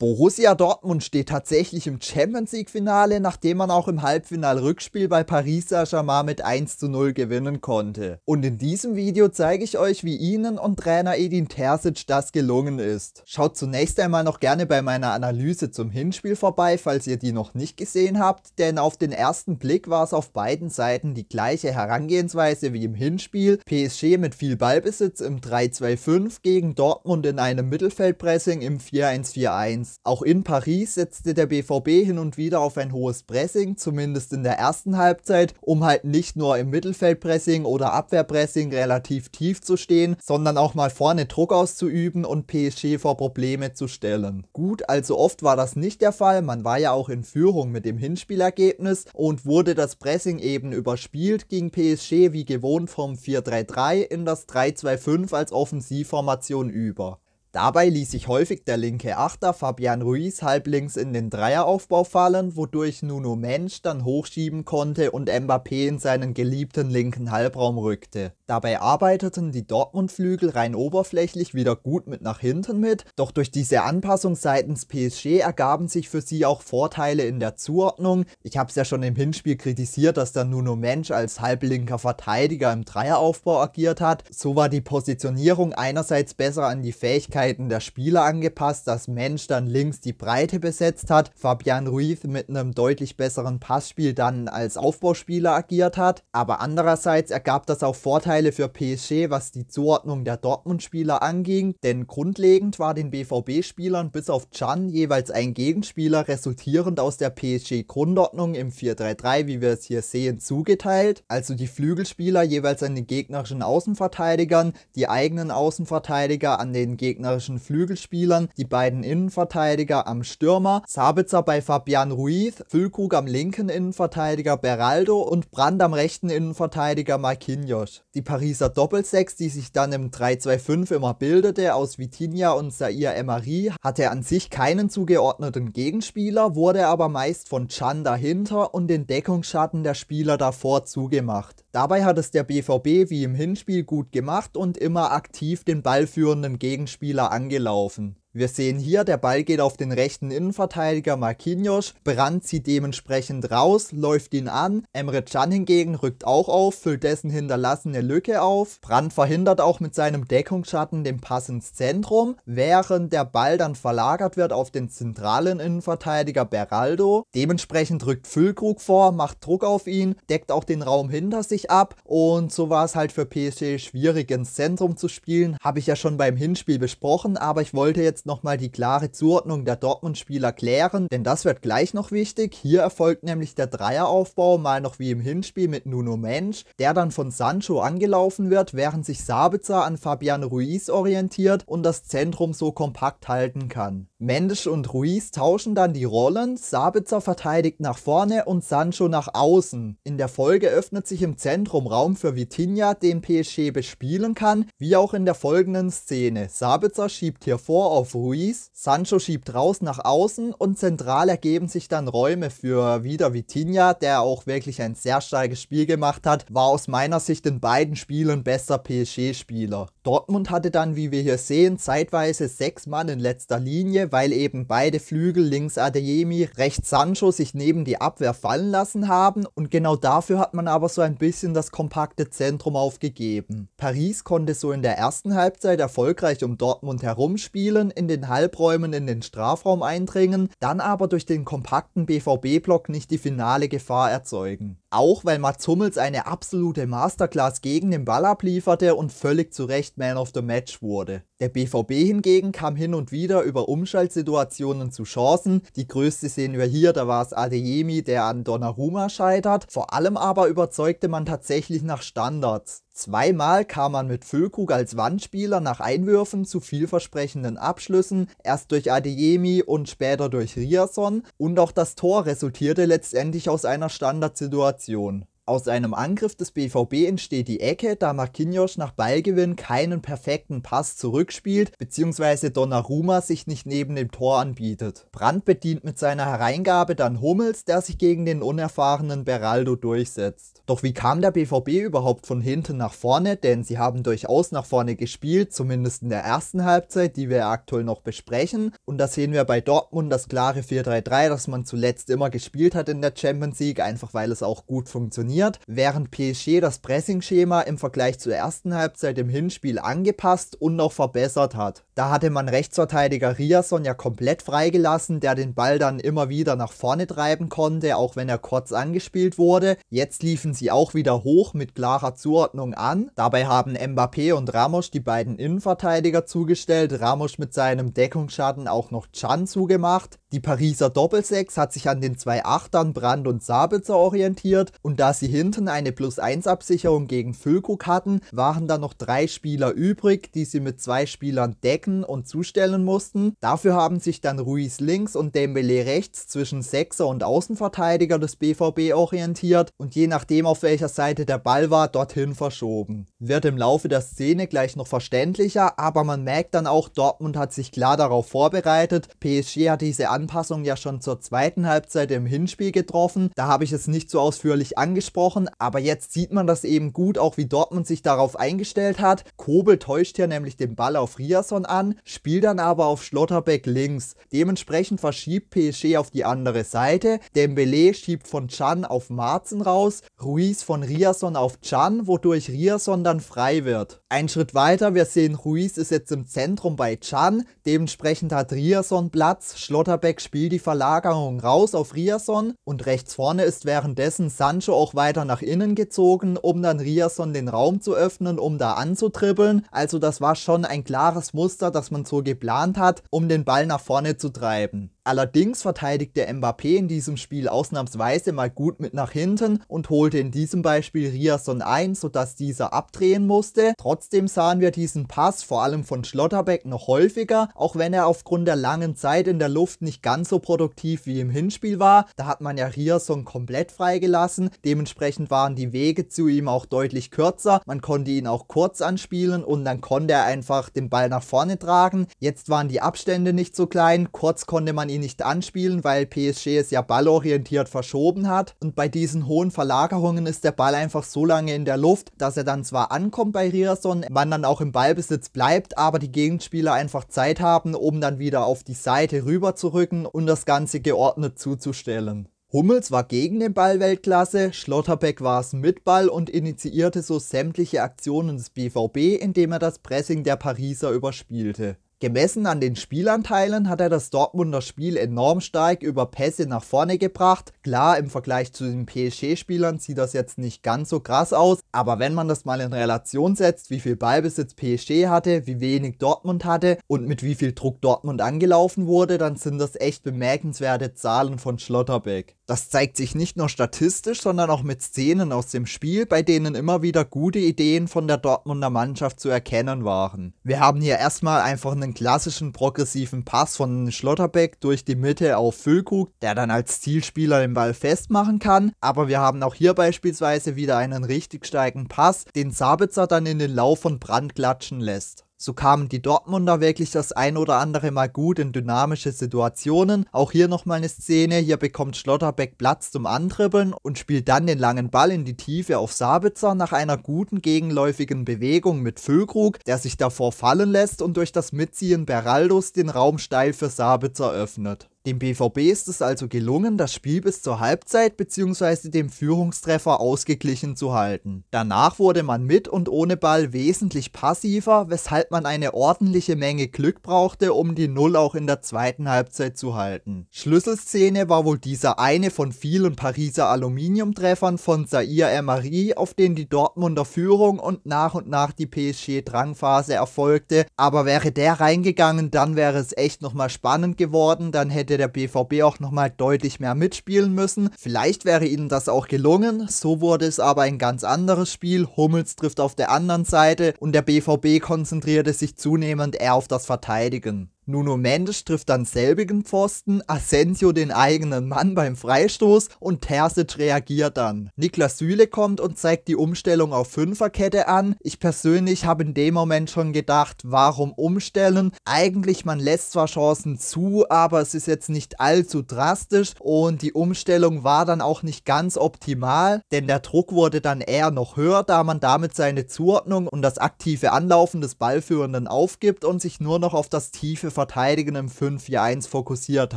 Borussia Dortmund steht tatsächlich im Champions League-Finale, nachdem man auch im Halbfinal-Rückspiel bei Paris Saint-Germain mit 1 zu 0 gewinnen konnte. Und in diesem Video zeige ich euch, wie Ihnen und Trainer Edin Terzic das gelungen ist. Schaut zunächst einmal noch gerne bei meiner Analyse zum Hinspiel vorbei, falls ihr die noch nicht gesehen habt, denn auf den ersten Blick war es auf beiden Seiten die gleiche Herangehensweise wie im Hinspiel. PSG mit viel Ballbesitz im 3-2-5 gegen Dortmund in einem Mittelfeldpressing im 4-1-4-1. Konkurrenz. Auch in Paris setzte der BVB hin und wieder auf ein hohes Pressing, zumindest in der ersten Halbzeit, um halt nicht nur im Mittelfeldpressing oder Abwehrpressing relativ tief zu stehen, sondern auch mal vorne Druck auszuüben und PSG vor Probleme zu stellen. Gut, also oft war das nicht der Fall, man war ja auch in Führung mit dem Hinspielergebnis und wurde das Pressing eben überspielt, ging PSG wie gewohnt vom 4-3-3 in das 3-2-5 als Offensivformation über. Dabei ließ sich häufig der linke Achter Fabian Ruiz halblinks in den Dreieraufbau fallen, wodurch Nuno Mensch dann hochschieben konnte und Mbappé in seinen geliebten linken Halbraum rückte Dabei arbeiteten die Dortmund-Flügel rein oberflächlich wieder gut mit nach hinten mit, doch durch diese Anpassung seitens PSG ergaben sich für sie auch Vorteile in der Zuordnung. Ich habe es ja schon im Hinspiel kritisiert, dass der Nuno Mensch als halblinker Verteidiger im Dreieraufbau agiert hat. So war die Positionierung einerseits besser an die Fähigkeiten der Spieler angepasst, dass Mensch dann links die Breite besetzt hat, Fabian Ruiz mit einem deutlich besseren Passspiel dann als Aufbauspieler agiert hat, aber andererseits ergab das auch Vorteile Vorteile für PSG, was die Zuordnung der Dortmund-Spieler anging, denn grundlegend war den BVB-Spielern bis auf Can jeweils ein Gegenspieler resultierend aus der PSG-Grundordnung im 4-3-3, wie wir es hier sehen, zugeteilt, also die Flügelspieler jeweils an den gegnerischen Außenverteidigern, die eigenen Außenverteidiger an den gegnerischen Flügelspielern, die beiden Innenverteidiger am Stürmer, Sabitzer bei Fabian Ruiz, Füllkrug am linken Innenverteidiger Beraldo und Brand am rechten Innenverteidiger Marquinhos. Die Pariser Doppelsechs, die sich dann im 3-2-5 immer bildete, aus Vitinha und Zaire Emery, hatte an sich keinen zugeordneten Gegenspieler, wurde aber meist von Chan dahinter und den Deckungsschatten der Spieler davor zugemacht. Dabei hat es der BVB wie im Hinspiel gut gemacht und immer aktiv den ballführenden Gegenspieler angelaufen. Wir sehen hier, der Ball geht auf den rechten Innenverteidiger Marquinhos, Brandt zieht dementsprechend raus, läuft ihn an, Emre Can hingegen rückt auch auf, füllt dessen hinterlassene Lücke auf, Brandt verhindert auch mit seinem Deckungsschatten den Pass ins Zentrum, während der Ball dann verlagert wird auf den zentralen Innenverteidiger Beraldo, dementsprechend rückt Füllkrug vor, macht Druck auf ihn, deckt auch den Raum hinter sich ab und so war es halt für PSG schwierig ins Zentrum zu spielen, habe ich ja schon beim Hinspiel besprochen, aber ich wollte jetzt jetzt nochmal die klare Zuordnung der Dortmund-Spieler klären, denn das wird gleich noch wichtig. Hier erfolgt nämlich der Dreieraufbau, mal noch wie im Hinspiel mit Nuno Mensch, der dann von Sancho angelaufen wird, während sich Sabitzer an Fabian Ruiz orientiert und das Zentrum so kompakt halten kann. Mendes und Ruiz tauschen dann die Rollen, Sabitzer verteidigt nach vorne und Sancho nach außen. In der Folge öffnet sich im Zentrum Raum für Vitinha, den PSG bespielen kann, wie auch in der folgenden Szene. Sabitzer schiebt hier vor auf Ruiz, Sancho schiebt raus nach außen und zentral ergeben sich dann Räume für wieder Vitinha, der auch wirklich ein sehr starkes Spiel gemacht hat, war aus meiner Sicht in beiden Spielen besser PSG-Spieler. Dortmund hatte dann, wie wir hier sehen, zeitweise sechs Mann in letzter Linie, weil eben beide Flügel, links Adeyemi, rechts Sancho, sich neben die Abwehr fallen lassen haben und genau dafür hat man aber so ein bisschen das kompakte Zentrum aufgegeben. Paris konnte so in der ersten Halbzeit erfolgreich um Dortmund herumspielen, in den Halbräumen in den Strafraum eindringen, dann aber durch den kompakten BVB-Block nicht die finale Gefahr erzeugen. Auch weil Mats Hummels eine absolute Masterclass gegen den Ball ablieferte und völlig zu Recht Man of the Match wurde. Der BVB hingegen kam hin und wieder über Umschaltsituationen zu Chancen. Die größte sehen wir hier, da war es Adeyemi, der an Donnarumma scheitert. Vor allem aber überzeugte man tatsächlich nach Standards. Zweimal kam man mit Füllkrug als Wandspieler nach Einwürfen zu vielversprechenden Abschlüssen, erst durch Adeyemi und später durch Riasson und auch das Tor resultierte letztendlich aus einer Standardsituation. Aus einem Angriff des BVB entsteht die Ecke, da Marquinhos nach Ballgewinn keinen perfekten Pass zurückspielt, bzw. Donnarumma sich nicht neben dem Tor anbietet. Brandt bedient mit seiner Hereingabe dann Hummels, der sich gegen den unerfahrenen Beraldo durchsetzt. Doch wie kam der BVB überhaupt von hinten nach vorne, denn sie haben durchaus nach vorne gespielt, zumindest in der ersten Halbzeit, die wir aktuell noch besprechen. Und da sehen wir bei Dortmund das klare 4-3-3, das man zuletzt immer gespielt hat in der Champions League, einfach weil es auch gut funktioniert dominiert, während PSG das Pressing-Schema im Vergleich zur ersten Halbzeit im Hinspiel angepasst und noch verbessert hat. Da hatte man Rechtsverteidiger Riasson ja komplett freigelassen, der den Ball dann immer wieder nach vorne treiben konnte, auch wenn er kurz angespielt wurde. Jetzt liefen sie auch wieder hoch mit klarer Zuordnung an. Dabei haben Mbappé und Ramos die beiden Innenverteidiger zugestellt, Ramos mit seinem Deckungsschatten auch noch Chan zugemacht. Die Pariser Doppelsechs hat sich an den zwei Achtern Brand und Sabitzer orientiert und das sie hinten eine Plus-1-Absicherung gegen Füllkrug hatten, waren dann noch drei Spieler übrig, die sie mit zwei Spielern decken und zustellen mussten. Dafür haben sich dann Ruiz links und Dembele rechts zwischen Sechser und Außenverteidiger des BVB orientiert und je nachdem auf welcher Seite der Ball war, dorthin verschoben. Wird im Laufe der Szene gleich noch verständlicher, aber man merkt dann auch, Dortmund hat sich klar darauf vorbereitet. PSG hat diese Anpassung ja schon zur zweiten Halbzeit im Hinspiel getroffen, da habe ich es nicht so ausführlich angesprochen angesprochen, aber jetzt sieht man das eben gut, auch wie Dortmund sich darauf eingestellt hat. Kobel täuscht hier nämlich den Ball auf Riasson an, spielt dann aber auf Schlotterbeck links. Dementsprechend verschiebt PSG auf die andere Seite. Dembele schiebt von Chan auf Marzen raus, Ruiz von Riasson auf Chan, wodurch Riasson dann frei wird. Ein Schritt weiter, wir sehen Ruiz ist jetzt im Zentrum bei Chan, dementsprechend hat Riasson Platz, Schlotterbeck spielt die Verlagerung raus auf Riasson und rechts vorne ist währenddessen Sancho auch weiter nach innen gezogen, um dann Rierson den Raum zu öffnen, um da anzutribbeln. Also das war schon ein klares Muster, das man so geplant hat, um den Ball nach vorne zu treiben. Allerdings verteidigte Mbappé in diesem Spiel ausnahmsweise mal gut mit nach hinten und holte in diesem Beispiel Rierson ein, sodass dieser abdrehen musste. Trotzdem sahen wir diesen Pass vor allem von Schlotterbeck noch häufiger, auch wenn er aufgrund der langen Zeit in der Luft nicht ganz so produktiv wie im Hinspiel war. Da hat man ja Rierson komplett freigelassen, dementsprechend waren die Wege zu ihm auch deutlich kürzer, man konnte ihn auch kurz anspielen und dann konnte er einfach den Ball nach vorne tragen. Jetzt waren die Abstände nicht so klein, kurz konnte man ihn nicht anspielen, weil PSG es ja ballorientiert verschoben hat. Und bei diesen hohen Verlagerungen ist der Ball einfach so lange in der Luft, dass er dann zwar ankommt bei Rierson, man dann auch im Ballbesitz bleibt, aber die Gegenspieler einfach Zeit haben, um dann wieder auf die Seite rüber zu rücken und das Ganze geordnet zuzustellen. Hummels war gegen den Ball Weltklasse, Schlotterbeck war es mit Ball und initiierte so sämtliche Aktionen des BVB, indem er das Pressing der Pariser überspielte. Gemessen an den Spielanteilen hat er das Dortmunder Spiel enorm stark über Pässe nach vorne gebracht. Klar, im Vergleich zu den PSG-Spielern sieht das jetzt nicht ganz so krass aus, aber wenn man das mal in Relation setzt, wie viel Ballbesitz PSG hatte, wie wenig Dortmund hatte und mit wie viel Druck Dortmund angelaufen wurde, dann sind das echt bemerkenswerte Zahlen von Schlotterbeck. Das zeigt sich nicht nur statistisch, sondern auch mit Szenen aus dem Spiel, bei denen immer wieder gute Ideen von der Dortmunder Mannschaft zu erkennen waren. Wir haben hier erstmal einfach einen einen klassischen progressiven Pass von Schlotterbeck durch die Mitte auf Füllkrug, der dann als Zielspieler den Ball festmachen kann. Aber wir haben auch hier beispielsweise wieder einen richtig steigen Pass, den Sabitzer dann in den Lauf von Brand klatschen lässt. So kamen die Dortmunder wirklich das ein oder andere Mal gut in dynamische Situationen. Auch hier nochmal eine Szene. Hier bekommt Schlotterbeck Platz zum Antribbeln und spielt dann den langen Ball in die Tiefe auf Sabitzer nach einer guten gegenläufigen Bewegung mit Füllkrug, der sich davor fallen lässt und durch das Mitziehen Beraldos den Raum steil für Sabitzer öffnet. Dem BVB ist es also gelungen, das Spiel bis zur Halbzeit bzw. dem Führungstreffer ausgeglichen zu halten. Danach wurde man mit und ohne Ball wesentlich passiver, weshalb man eine ordentliche Menge Glück brauchte, um die Null auch in der zweiten Halbzeit zu halten. Schlüsselszene war wohl dieser eine von vielen Pariser Aluminiumtreffern von Zaire Emery, auf den die Dortmunder Führung und nach und nach die PSG-Drangphase erfolgte, aber wäre der reingegangen, dann wäre es echt nochmal spannend geworden, dann hätte der BVB auch nochmal deutlich mehr mitspielen müssen. Vielleicht wäre ihnen das auch gelungen, so wurde es aber ein ganz anderes Spiel. Hummels trifft auf der anderen Seite und der BVB konzentrierte sich zunehmend eher auf das Verteidigen. Nuno Mendes trifft dann selbigen Pfosten, Asensio den eigenen Mann beim Freistoß und Terzic reagiert dann. Niklas Süle kommt und zeigt die Umstellung auf Fünferkette an. Ich persönlich habe in dem Moment schon gedacht, warum umstellen? Eigentlich, man lässt zwar Chancen zu, aber es ist jetzt nicht allzu drastisch und die Umstellung war dann auch nicht ganz optimal, denn der Druck wurde dann eher noch höher, da man damit seine Zuordnung und das aktive Anlaufen des Ballführenden aufgibt und sich nur noch auf das tiefe Verteidigen im 5-4-1 fokussiert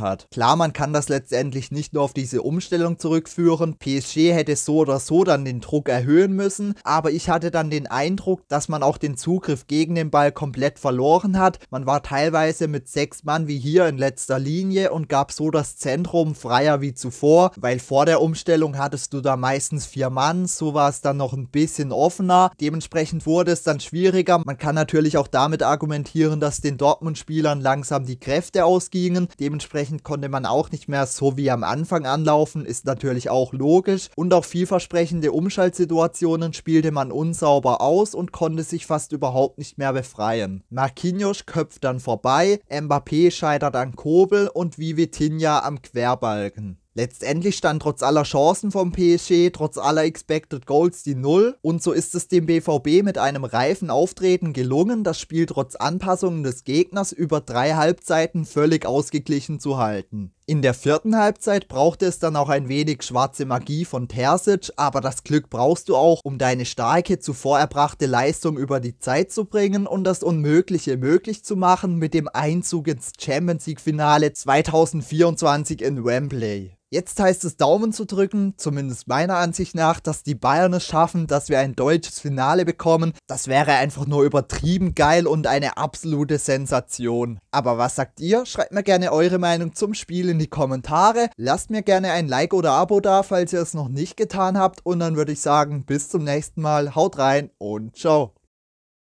hat. Klar, man kann das letztendlich nicht nur auf diese Umstellung zurückführen. PSG hätte so oder so dann den Druck erhöhen müssen, aber ich hatte dann den Eindruck, dass man auch den Zugriff gegen den Ball komplett verloren hat. Man war teilweise mit sechs Mann wie hier in letzter Linie und gab so das Zentrum freier wie zuvor, weil vor der Umstellung hattest du da meistens vier Mann, so war es dann noch ein bisschen offener. Dementsprechend wurde es dann schwieriger. Man kann natürlich auch damit argumentieren, dass den Dortmund-Spielern langsam die Kräfte ausgingen. Dementsprechend konnte man auch nicht mehr so wie am Anfang anlaufen, ist natürlich auch logisch. Und auch vielversprechende Umschaltsituationen spielte man unsauber aus und konnte sich fast überhaupt nicht mehr befreien. Marquinhos köpft dann vorbei, Mbappé scheitert an Kobel und Vivitinha am Querbalken. Letztendlich stand trotz aller Chancen vom PSG, trotz aller Expected Goals die Null und so ist es dem BVB mit einem reifen Auftreten gelungen, das Spiel trotz Anpassungen des Gegners über drei Halbzeiten völlig ausgeglichen zu halten. In der vierten Halbzeit brauchte es dann auch ein wenig schwarze Magie von Persic, aber das Glück brauchst du auch, um deine starke zuvor erbrachte Leistung über die Zeit zu bringen und das Unmögliche möglich zu machen mit dem Einzug ins Champions League Finale 2024 in Wembley. Jetzt heißt es Daumen zu drücken, zumindest meiner Ansicht nach, dass die Bayern es schaffen, dass wir ein deutsches Finale bekommen. Das wäre einfach nur übertrieben geil und eine absolute Sensation. Aber was sagt ihr? Schreibt mir gerne eure Meinung zum Spiel in die Kommentare. Lasst mir gerne ein Like oder Abo da, falls ihr es noch nicht getan habt. Und dann würde ich sagen, bis zum nächsten Mal. Haut rein und ciao.